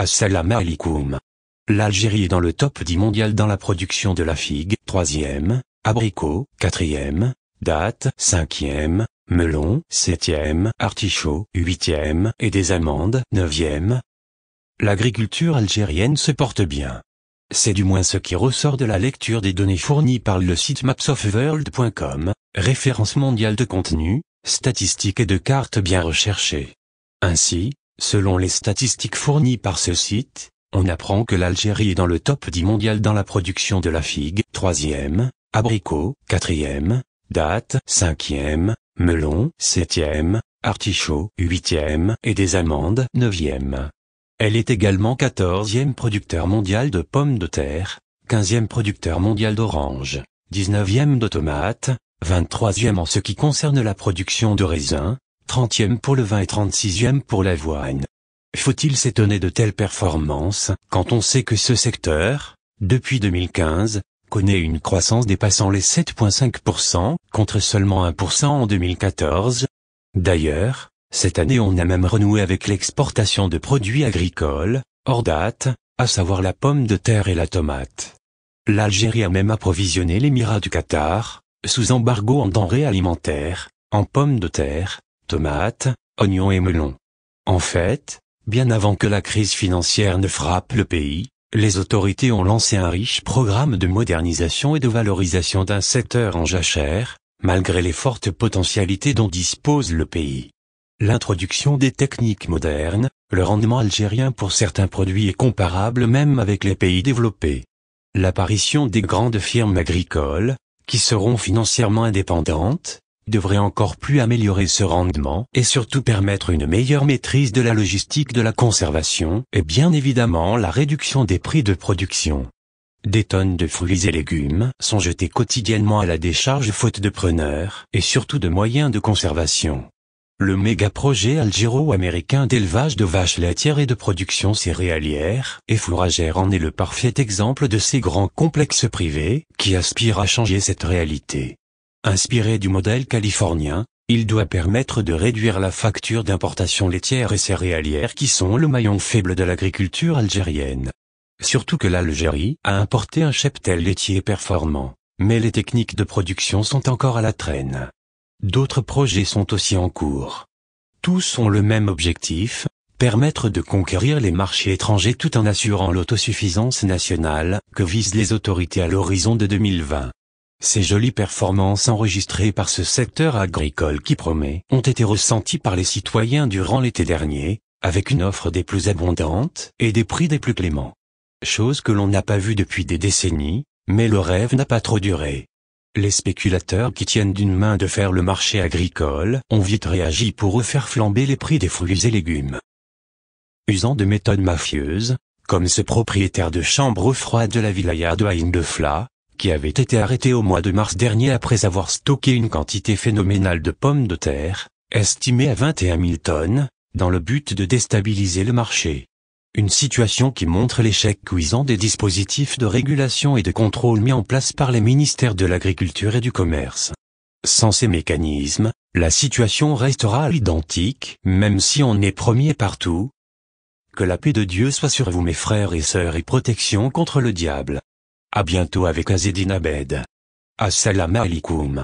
Assalamu ah, alaikum. L'Algérie est dans le top 10 mondial dans la production de la figue, 3e, abricot, 4e, date, 5e, melon, 7e, artichaut, 8e, et des amandes, 9e. L'agriculture algérienne se porte bien. C'est du moins ce qui ressort de la lecture des données fournies par le site mapsofworld.com, référence mondiale de contenu, statistiques et de cartes bien recherchées. Ainsi, Selon les statistiques fournies par ce site, on apprend que l'Algérie est dans le top 10 mondial dans la production de la figue, troisième, abricot, quatrième, date, cinquième, melon, septième, artichaut, huitième, et des amandes, neuvième. Elle est également quatorzième producteur mondial de pommes de terre, quinzième producteur mondial d'oranges, dix-neuvième de tomates, 23e en ce qui concerne la production de raisins, 30e pour le vin et 36e pour l'avoine. Faut-il s'étonner de telles performances quand on sait que ce secteur, depuis 2015, connaît une croissance dépassant les 7,5% contre seulement 1% en 2014 D'ailleurs, cette année on a même renoué avec l'exportation de produits agricoles, hors date, à savoir la pomme de terre et la tomate. L'Algérie a même approvisionné l'Émirat du Qatar, sous embargo en denrées alimentaires, en pommes de terre, tomates, oignons et melons. En fait, bien avant que la crise financière ne frappe le pays, les autorités ont lancé un riche programme de modernisation et de valorisation d'un secteur en jachère, malgré les fortes potentialités dont dispose le pays. L'introduction des techniques modernes, le rendement algérien pour certains produits est comparable même avec les pays développés. L'apparition des grandes firmes agricoles, qui seront financièrement indépendantes, devrait encore plus améliorer ce rendement et surtout permettre une meilleure maîtrise de la logistique de la conservation et bien évidemment la réduction des prix de production. Des tonnes de fruits et légumes sont jetées quotidiennement à la décharge faute de preneurs et surtout de moyens de conservation. Le méga-projet algéro-américain d'élevage de vaches laitières et de production céréalière et fourragère en est le parfait exemple de ces grands complexes privés qui aspirent à changer cette réalité. Inspiré du modèle californien, il doit permettre de réduire la facture d'importation laitière et céréalière qui sont le maillon faible de l'agriculture algérienne. Surtout que l'Algérie a importé un cheptel laitier performant, mais les techniques de production sont encore à la traîne. D'autres projets sont aussi en cours. Tous ont le même objectif, permettre de conquérir les marchés étrangers tout en assurant l'autosuffisance nationale que visent les autorités à l'horizon de 2020. Ces jolies performances enregistrées par ce secteur agricole qui promet ont été ressenties par les citoyens durant l'été dernier, avec une offre des plus abondantes et des prix des plus cléments. Chose que l'on n'a pas vue depuis des décennies, mais le rêve n'a pas trop duré. Les spéculateurs qui tiennent d'une main de faire le marché agricole ont vite réagi pour refaire flamber les prix des fruits et légumes. Usant de méthodes mafieuses, comme ce propriétaire de chambre froide de la villaya de Fla qui avait été arrêté au mois de mars dernier après avoir stocké une quantité phénoménale de pommes de terre, estimée à 21 000 tonnes, dans le but de déstabiliser le marché. Une situation qui montre l'échec cuisant des dispositifs de régulation et de contrôle mis en place par les ministères de l'Agriculture et du Commerce. Sans ces mécanismes, la situation restera identique, même si on est premier partout. Que la paix de Dieu soit sur vous mes frères et sœurs et protection contre le diable. À bientôt avec Azedine Abed. Assalamu alaikum.